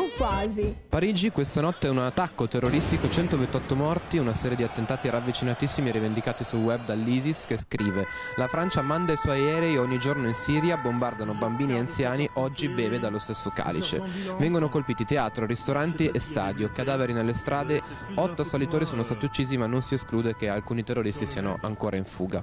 o oh, quasi. Parigi questa notte è un attacco terroristico, 128 morti, una serie di attentati ravvicinatissimi rivendicati sul web dall'ISIS che scrive La Francia manda i suoi aerei ogni giorno in Siria, bombardano bambini e anziani, oggi beve dallo stesso calice. Vengono colpiti teatro, ristoranti e stadio, cadaveri nelle strade, otto assalitori sono stati uccisi ma non si esclude che alcuni terroristi siano ancora in fuga.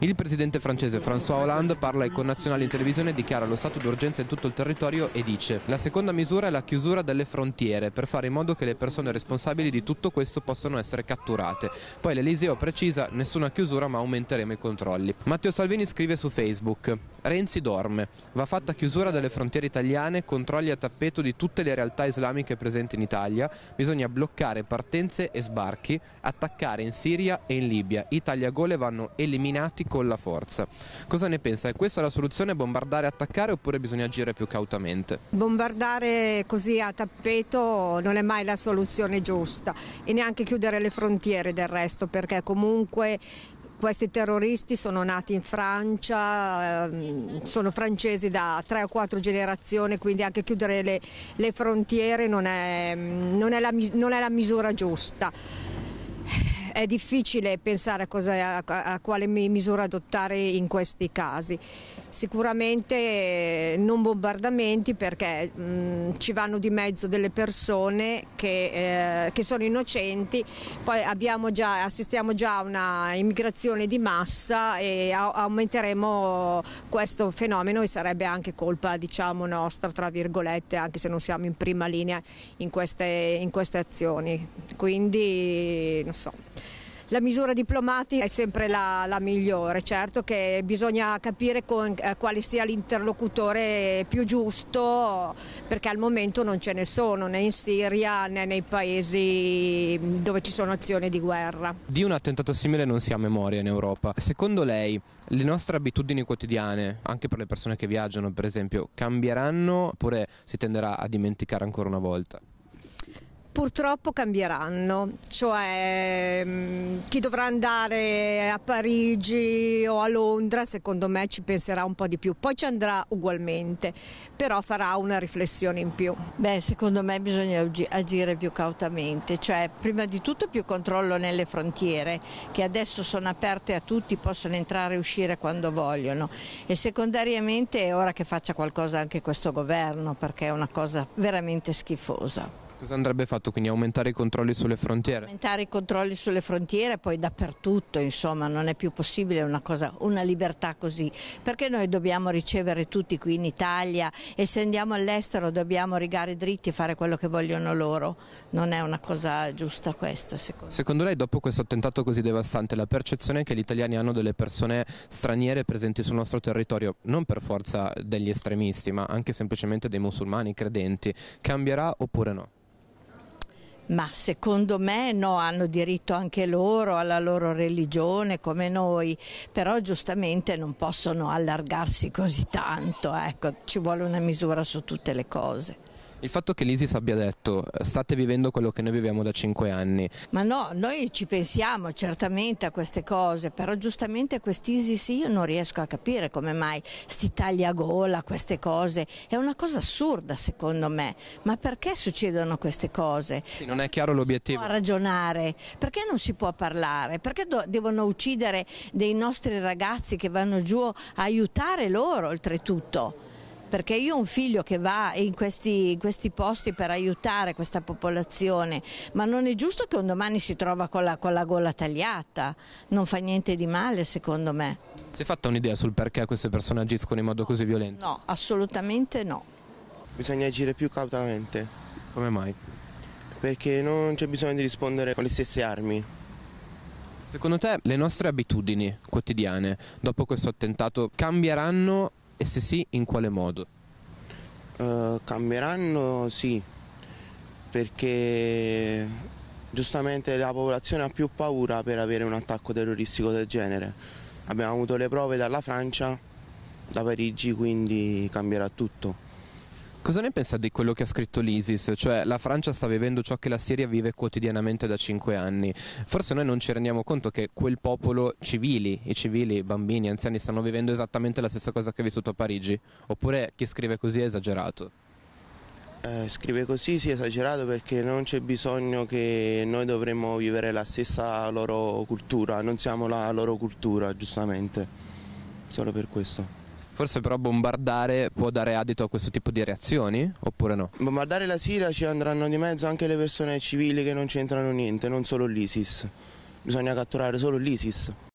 Il presidente francese François Hollande parla ai connazionali in televisione, dichiara lo stato d'urgenza in tutto il territorio e dice La seconda misura è la chiusura chiusura delle frontiere per fare in modo che le persone responsabili di tutto questo possano essere catturate. Poi l'Eliseo precisa nessuna chiusura ma aumenteremo i controlli. Matteo Salvini scrive su Facebook Renzi dorme, va fatta chiusura delle frontiere italiane, controlli a tappeto di tutte le realtà islamiche presenti in Italia, bisogna bloccare partenze e sbarchi, attaccare in Siria e in Libia, i tagliagole vanno eliminati con la forza. Cosa ne pensa? È questa la soluzione bombardare e attaccare oppure bisogna agire più cautamente? Bombardare così a tappeto non è mai la soluzione giusta e neanche chiudere le frontiere del resto perché comunque questi terroristi sono nati in Francia, ehm, sono francesi da tre o quattro generazioni, quindi anche chiudere le, le frontiere non è, non, è la, non è la misura giusta. È difficile pensare a, cosa, a, a quale misura adottare in questi casi. Sicuramente eh, non bombardamenti perché mh, mm, ci vanno di mezzo delle persone che, eh, che sono innocenti, poi già, assistiamo già a una immigrazione di massa e a, aumenteremo questo fenomeno e sarebbe anche colpa diciamo, nostra, tra virgolette, anche se non siamo in prima linea in queste, in queste azioni. Quindi non so la misura diplomatica è sempre la, la migliore, certo che bisogna capire con, eh, quale sia l'interlocutore più giusto perché al momento non ce ne sono né in Siria né nei paesi dove ci sono azioni di guerra. Di un attentato simile non si ha memoria in Europa. Secondo lei le nostre abitudini quotidiane, anche per le persone che viaggiano per esempio, cambieranno oppure si tenderà a dimenticare ancora una volta? purtroppo cambieranno, cioè mm, chi dovrà andare a Parigi o a Londra secondo me ci penserà un po' di più, poi ci andrà ugualmente, però farà una riflessione in più. Beh, secondo me bisogna agire più cautamente, cioè prima di tutto più controllo nelle frontiere che adesso sono aperte a tutti, possono entrare e uscire quando vogliono e secondariamente è ora che faccia qualcosa anche questo governo perché è una cosa veramente schifosa. Cosa andrebbe fatto quindi? Aumentare i controlli sulle frontiere? Aumentare i controlli sulle frontiere poi dappertutto, insomma, non è più possibile una, cosa, una libertà così, perché noi dobbiamo ricevere tutti qui in Italia e se andiamo all'estero dobbiamo rigare dritti e fare quello che vogliono loro, non è una cosa giusta questa secondo me. Secondo lei dopo questo attentato così devastante la percezione che gli italiani hanno delle persone straniere presenti sul nostro territorio, non per forza degli estremisti ma anche semplicemente dei musulmani credenti, cambierà oppure no? Ma secondo me no, hanno diritto anche loro alla loro religione come noi, però giustamente non possono allargarsi così tanto, ecco, ci vuole una misura su tutte le cose. Il fatto che l'ISIS abbia detto state vivendo quello che noi viviamo da cinque anni. Ma no, noi ci pensiamo certamente a queste cose, però giustamente quest'ISIS io non riesco a capire come mai sti tagli a gola, queste cose. È una cosa assurda secondo me. Ma perché succedono queste cose? Sì, non è chiaro l'obiettivo. Non si può ragionare, perché non si può parlare? Perché devono uccidere dei nostri ragazzi che vanno giù a aiutare loro oltretutto? perché io ho un figlio che va in questi, in questi posti per aiutare questa popolazione, ma non è giusto che un domani si trova con la, con la gola tagliata, non fa niente di male secondo me. Si è fatta un'idea sul perché queste persone agiscono in modo così violento? No, assolutamente no. Bisogna agire più cautamente. Come mai? Perché non c'è bisogno di rispondere con le stesse armi. Secondo te le nostre abitudini quotidiane dopo questo attentato cambieranno e se sì in quale modo? Uh, cambieranno sì, perché giustamente la popolazione ha più paura per avere un attacco terroristico del genere. Abbiamo avuto le prove dalla Francia, da Parigi, quindi cambierà tutto. Cosa ne pensa di quello che ha scritto l'ISIS? Cioè la Francia sta vivendo ciò che la Siria vive quotidianamente da cinque anni. Forse noi non ci rendiamo conto che quel popolo civili, i civili, bambini, anziani stanno vivendo esattamente la stessa cosa che ha vissuto a Parigi. Oppure chi scrive così è esagerato? Eh, scrive così sì, è esagerato perché non c'è bisogno che noi dovremmo vivere la stessa loro cultura, non siamo la loro cultura, giustamente, solo per questo. Forse però bombardare può dare adito a questo tipo di reazioni oppure no? Bombardare la Siria ci andranno di mezzo anche le persone civili che non c'entrano niente, non solo l'ISIS. Bisogna catturare solo l'ISIS.